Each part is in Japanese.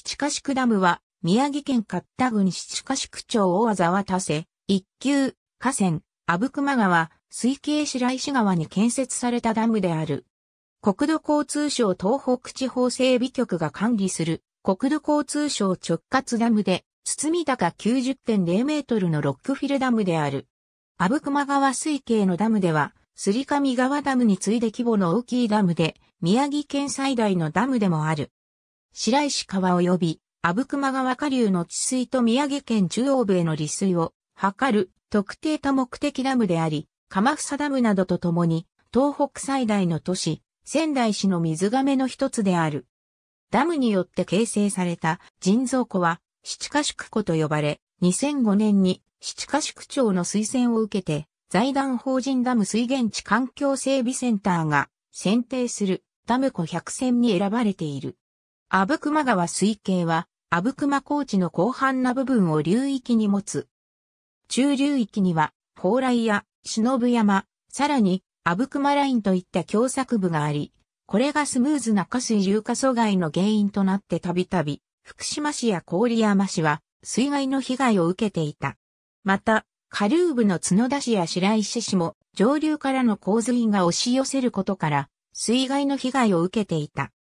七ヶ宿ダムは、宮城県勝田郡七ヶ宿町大沢田瀬、一級、河川、阿武隈川、水系白石川に建設されたダムである。国土交通省東北地方整備局が管理する国土交通省直轄ダムで、堤高90.0メートルのロックフィルダムである。阿武隈川水系のダムでは、すり上川ダムに次いで規模の大きいダムで、宮城県最大のダムでもある。白石川及び、阿武隈川下流の治水と宮城県中央部への利水を図る特定多目的ダムであり、鎌房ダムなどとともに、東北最大の都市、仙台市の水亀の一つである。ダムによって形成された人造湖は、七ヶ宿湖と呼ばれ、2005年に七ヶ宿町の推薦を受けて、財団法人ダム水源地環境整備センターが選定するダム湖100選に選ばれている。阿武隈川水系は、阿武隈高地の広範な部分を流域に持つ。中流域には、蓬莱や忍山、さらに、阿武隈ラインといった狭作部があり、これがスムーズな下水流下阻害の原因となってたびたび、福島市や郡山市は、水害の被害を受けていた。また、下流部の角田市や白石市も、上流からの洪水が押し寄せることから、水害の被害を受けていた。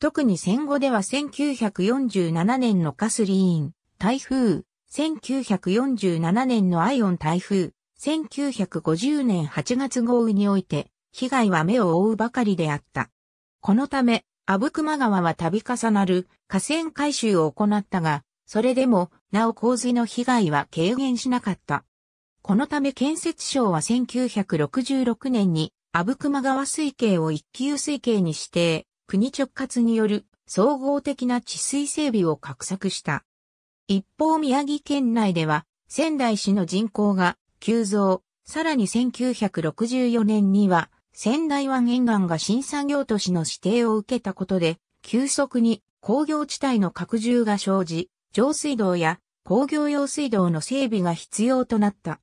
特に戦後では1947年のカスリーン台風、1947年のアイオン台風、1950年8月豪雨において、被害は目を覆うばかりであった。このため、阿武隈川は度重なる河川改修を行ったが、それでも、なお洪水の被害は軽減しなかった。このため建設省は1966年に、阿武隈川水系を一級水系に指定、国直轄による総合的な治水整備を画策した。一方宮城県内では仙台市の人口が急増、さらに1964年には仙台湾沿岸が新産業都市の指定を受けたことで、急速に工業地帯の拡充が生じ、上水道や工業用水道の整備が必要となった。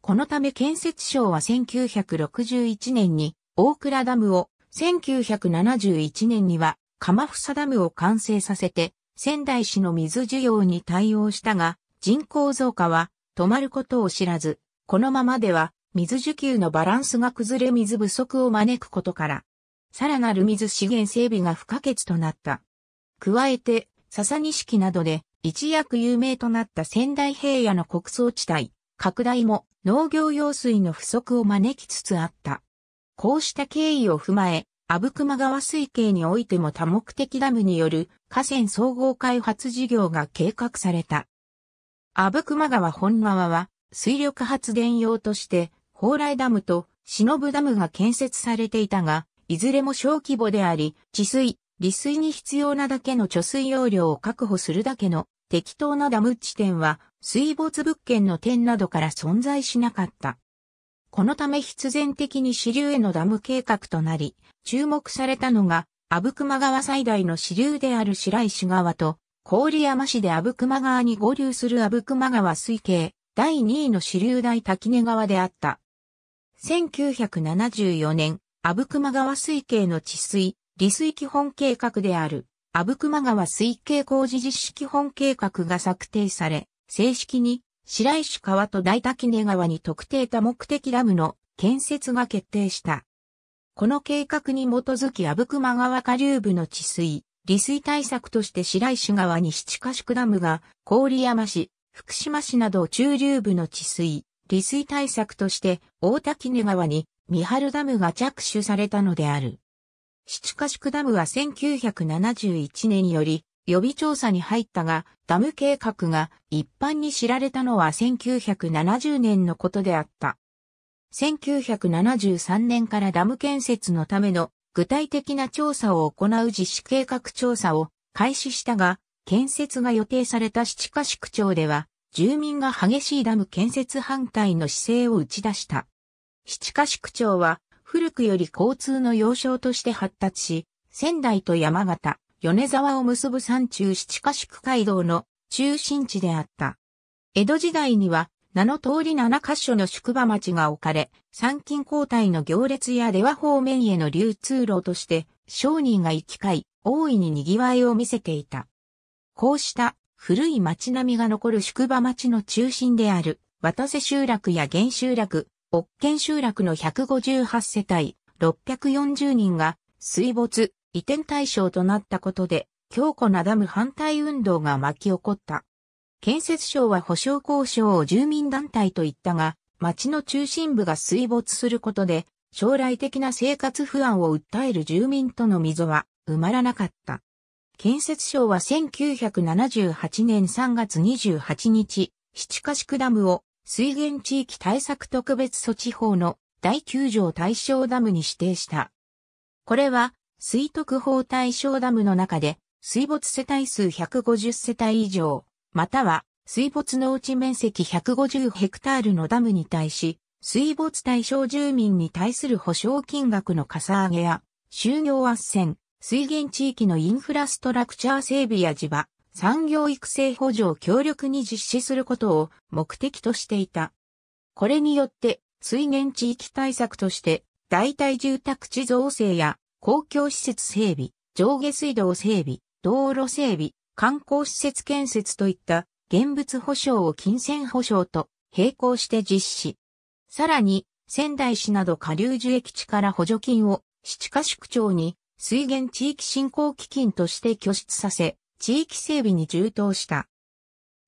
このため建設省は1961年に大倉ダムを1971年には、鎌房ダムを完成させて、仙台市の水需要に対応したが、人口増加は止まることを知らず、このままでは水需給のバランスが崩れ水不足を招くことから、さらなる水資源整備が不可欠となった。加えて、笹錦などで一躍有名となった仙台平野の穀倉地帯、拡大も農業用水の不足を招きつつあった。こうした経緯を踏まえ、阿武隈川水系においても多目的ダムによる河川総合開発事業が計画された。阿武隈川本川は水力発電用として蓬莱ダムと忍ダムが建設されていたが、いずれも小規模であり、治水、利水に必要なだけの貯水容量を確保するだけの適当なダム地点は水没物件の点などから存在しなかった。このため必然的に支流へのダム計画となり、注目されたのが、阿武隈川最大の支流である白石川と、郡山市で阿武隈川に合流する阿武隈川水系、第2位の支流大滝根川であった。1974年、阿武隈川水系の治水、利水基本計画である、阿武隈川水系工事実施基本計画が策定され、正式に白石川と大滝根川に特定多目的ダムの建設が決定した。この計画に基づき阿武隈川下流部の治水、利水対策として白石川に七カ宿ダムが郡山市、福島市など中流部の治水、利水対策として大滝根川に三春ダムが着手されたのである。七カ宿ダムは1971年より予備調査に入ったが、ダム計画が一般に知られたのは1970年のことであった。1973年からダム建設のための具体的な調査を行う実施計画調査を開始したが、建設が予定された七ヶ宿町では、住民が激しいダム建設反対の姿勢を打ち出した。七ヶ宿町は古くより交通の要衝として発達し、仙台と山形、米沢を結ぶ山中七ヶ宿街道の中心地であった。江戸時代には名の通り七カ所の宿場町が置かれ、参勤交代の行列や出羽方面への流通路として商人が行き交い、大いに賑わいを見せていた。こうした古い町並みが残る宿場町の中心である、渡瀬集落や原集落、옥県集落の158世帯640人が水没、移転対象となったことで、強固なダム反対運動が巻き起こった。建設省は保障交渉を住民団体と言ったが、町の中心部が水没することで、将来的な生活不安を訴える住民との溝は埋まらなかった。建設省は1978年3月28日、七ヶ宿ダムを水源地域対策特別措置法の第9条対象ダムに指定した。これは水徳法対象ダムの中で、水没世帯数150世帯以上、または水没うち面積150ヘクタールのダムに対し、水没対象住民に対する保証金額のかさ上げや、就業圧旋、水源地域のインフラストラクチャー整備や地場、産業育成補助を強力に実施することを目的としていた。これによって、水源地域対策として、代替住宅地造成や公共施設整備、上下水道整備、道路整備、観光施設建設といった現物保証を金銭保証と並行して実施。さらに、仙台市など下流樹液地から補助金を七カ宿町に水源地域振興基金として拠出させ、地域整備に充当した。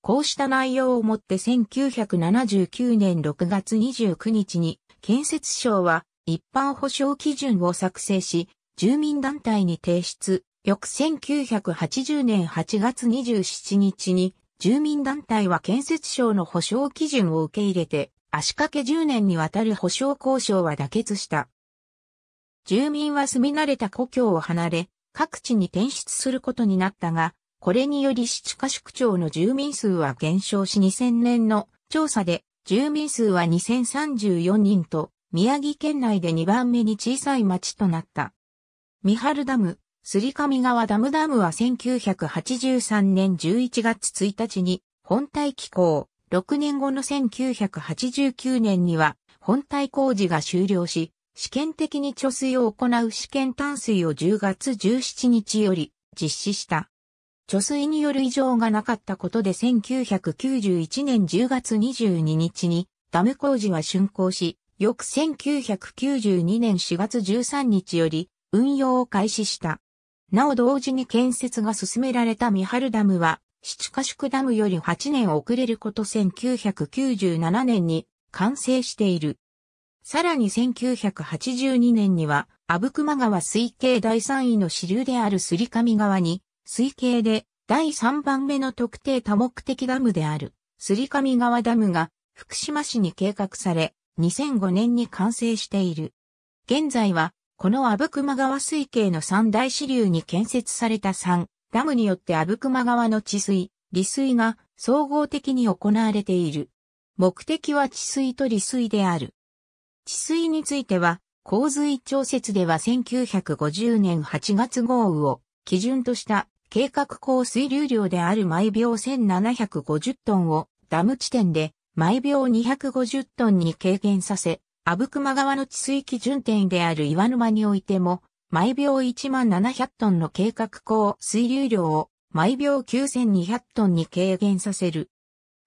こうした内容をもって1979年6月29日に建設省は一般保障基準を作成し、住民団体に提出、翌1980年8月27日に、住民団体は建設省の保障基準を受け入れて、足掛け10年にわたる保障交渉は妥結した。住民は住み慣れた故郷を離れ、各地に転出することになったが、これにより市地下宿町の住民数は減少し2000年の調査で住民数は2034人と宮城県内で2番目に小さい町となった。三春ダム、すり上川ダムダムは1983年11月1日に本体機構、6年後の1989年には本体工事が終了し、試験的に貯水を行う試験淡水を10月17日より実施した。貯水による異常がなかったことで1991年10月22日にダム工事は竣工し、翌1992年4月13日より運用を開始した。なお同時に建設が進められた三春ダムは、七カ宿ダムより8年遅れること1997年に完成している。さらに1982年には、阿武隈川水系第3位の支流であるすり上川に、水系で第3番目の特定多目的ダムである、すり上川ダムが福島市に計画され、2005年に完成している。現在はこの阿武隈川水系の三大支流に建設された三ダムによって阿武隈川の治水、利水が総合的に行われている。目的は治水と利水である。治水については、洪水調節では1950年8月豪雨を基準とした計画降水流量である毎秒1750トンをダム地点で毎秒250トンに軽減させ、阿武隈川の治水基準点である岩沼においても、毎秒1万700トンの計画高水流量を毎秒9200トンに軽減させる。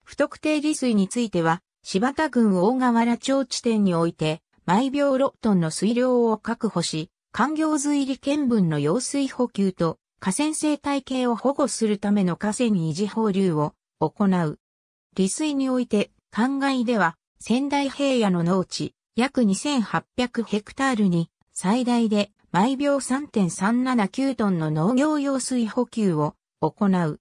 不特定利水については、柴田郡大河原町地点において、毎秒6トンの水量を確保し、環境水利県分の用水補給と河川生態系を保護するための河川維持放流を行う。利水において、灌漑では仙台平野の農地、約2800ヘクタールに最大で毎秒3.379トンの農業用水補給を行う。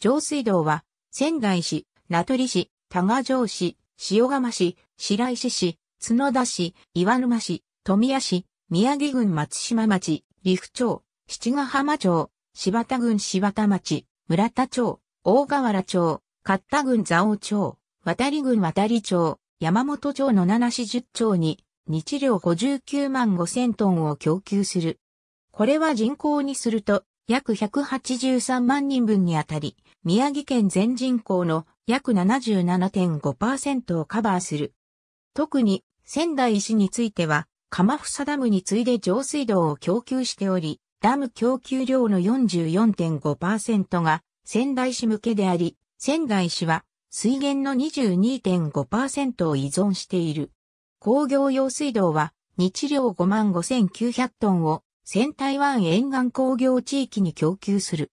上水道は仙台市、名取市、多賀城市、塩釜市、白石市、角田市、岩沼市、富谷市、宮城郡松島町、陸府町、七ヶ浜町、柴田郡柴田町、村田町、大河原町、勝田郡蔵王町、渡郡渡り町、山本町の七市十町に日量59万5千トンを供給する。これは人口にすると約183万人分にあたり、宮城県全人口の約77.5%をカバーする。特に仙台市については、釜房ダムに次いで上水道を供給しており、ダム供給量の44.5%が仙台市向けであり、仙台市は水源の22.5%を依存している。工業用水道は日量5万5900トンを仙台湾沿岸工業地域に供給する。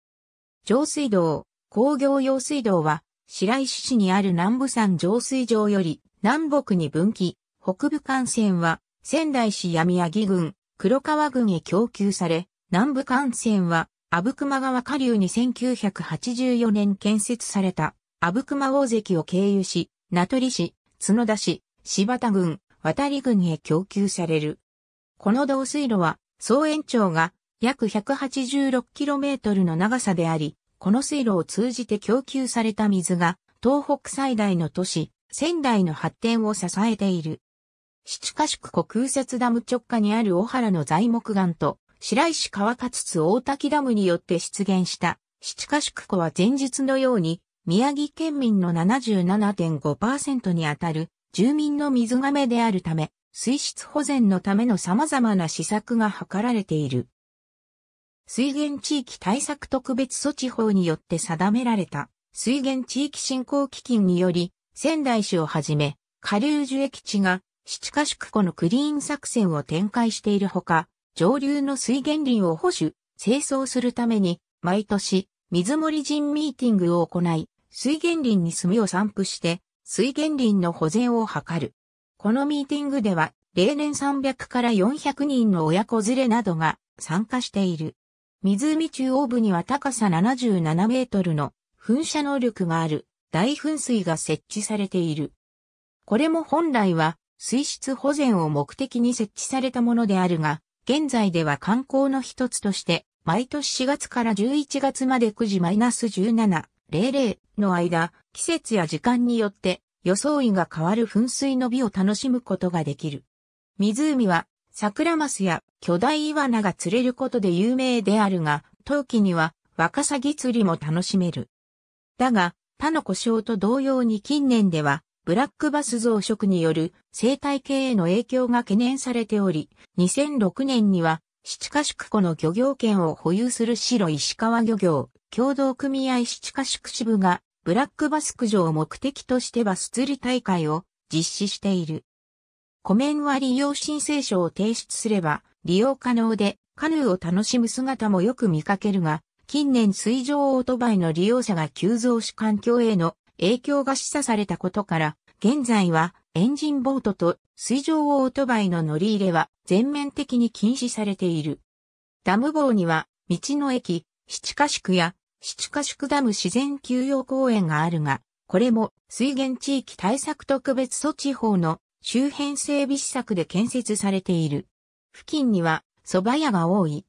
上水道、工業用水道は白石市にある南部山上水場より南北に分岐、北部幹線は仙台市闇宮郡、黒川郡へ供給され、南部幹線は阿武隈川下流に1984年建設された阿武隈大関を経由し、名取市、角田市、柴田郡、渡郡へ供給される。この導水路は、総延長が約 186km の長さであり、この水路を通じて供給された水が、東北最大の都市、仙台の発展を支えている。七ヶ宿湖空雪ダム直下にある小原の材木岩と、白石川勝津大滝ダムによって出現した、七ヶ宿湖は前日のように、宮城県民の77.5%にあたる住民の水がめであるため、水質保全のための様々な施策が図られている。水源地域対策特別措置法によって定められた水源地域振興基金により、仙台市をはじめ、下流樹液地が七か。宿湖のクリーン作戦を展開しているほか、上流の水源林を保守、清掃するために、毎年、水森人ミーティングを行い、水源林に炭を散布して、水源林の保全を図る。このミーティングでは、例年300から400人の親子連れなどが参加している。湖中央部には高さ77メートルの噴射能力がある大噴水が設置されている。これも本来は水質保全を目的に設置されたものであるが、現在では観光の一つとして、毎年4月から11月まで9時マイナス17 00の間、季節や時間によって装いが変わる噴水の美を楽しむことができる。湖は桜マスや巨大イワナが釣れることで有名であるが、冬季にはワカサギ釣りも楽しめる。だが、他の故障と同様に近年では、ブラックバス増殖による生態系への影響が懸念されており、2006年には、七カ宿湖の漁業権を保有する白石川漁業、協同組合七カ宿支部がブラックバスク除を目的としてバス釣り大会を実施している。湖面は利用申請書を提出すれば利用可能でカヌーを楽しむ姿もよく見かけるが、近年水上オートバイの利用者が急増し環境への影響が示唆されたことから、現在はエンジンボートと水上オートバイの乗り入れは全面的に禁止されている。ダム棒には道の駅、七カ宿や七ヶ宿ダム自然休養公園があるが、これも水源地域対策特別措置法の周辺整備施策で建設されている。付近には蕎麦屋が多い。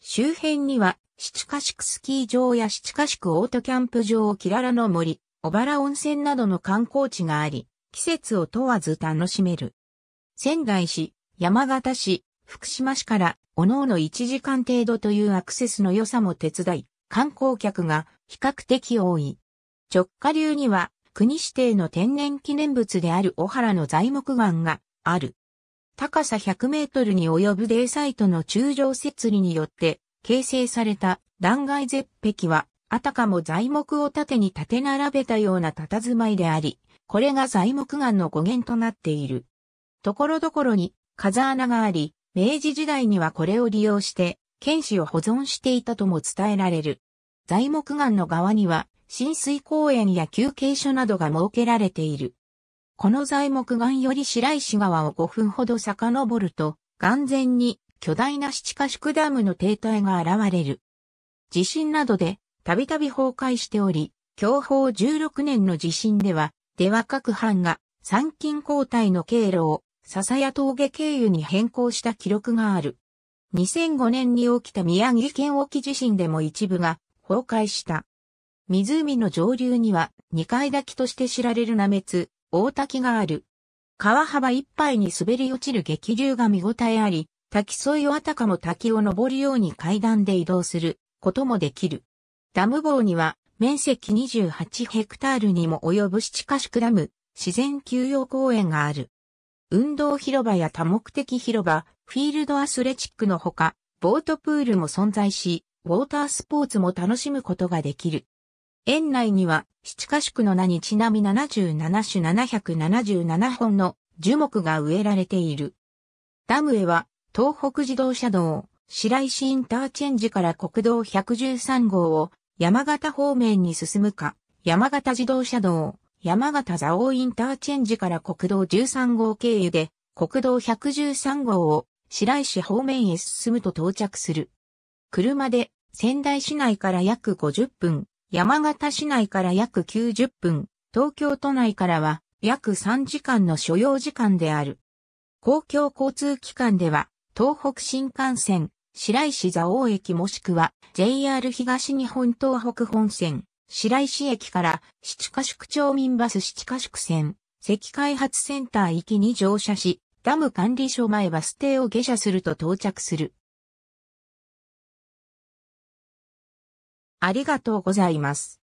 周辺には七ヶ宿スキー場や七ヶ宿オートキャンプ場、をキララの森、小原温泉などの観光地があり、季節を問わず楽しめる。仙台市、山形市、福島市から、おのおの1時間程度というアクセスの良さも手伝い、観光客が比較的多い。直下流には国指定の天然記念物である小原の材木岩がある。高さ100メートルに及ぶデイサイトの中上設理によって形成された断崖絶壁はあたかも材木を縦に立て並べたような佇まいであり、これが材木岩の語源となっている。ところどころに風穴があり、明治時代にはこれを利用して剣士を保存していたとも伝えられる。材木岩の側には、浸水公園や休憩所などが設けられている。この材木岩より白石川を5分ほど遡ると、眼前に巨大な七カ宿ダムの停滞が現れる。地震などでたびたび崩壊しており、享保16年の地震では、出は各藩が参勤交代の経路を笹谷峠経由に変更した記録がある。2005年に起きた宮城県沖地震でも一部が崩壊した。湖の上流には二階滝として知られるメツ大滝がある。川幅いっぱいに滑り落ちる激流が見応えあり、滝沿いをあたかも滝を登るように階段で移動することもできる。ダム棒には面積28ヘクタールにも及ぶ七カ宿ダム、自然休養公園がある。運動広場や多目的広場、フィールドアスレチックのほか、ボートプールも存在し、ウォータースポーツも楽しむことができる。園内には、七カ宿の名にちなみ77種777本の樹木が植えられている。ダムへは、東北自動車道、白石インターチェンジから国道113号を山形方面に進むか、山形自動車道、山形蔵王インターチェンジから国道13号経由で、国道113号を白石方面へ進むと到着する。車で仙台市内から約50分、山形市内から約90分、東京都内からは約3時間の所要時間である。公共交通機関では、東北新幹線、白石蔵王駅もしくは JR 東日本東北本線、白石駅から七ヶ宿町民バス七ヶ宿線、石開発センター行きに乗車し、ダム管理所前バス停を下車すると到着する。ありがとうございます。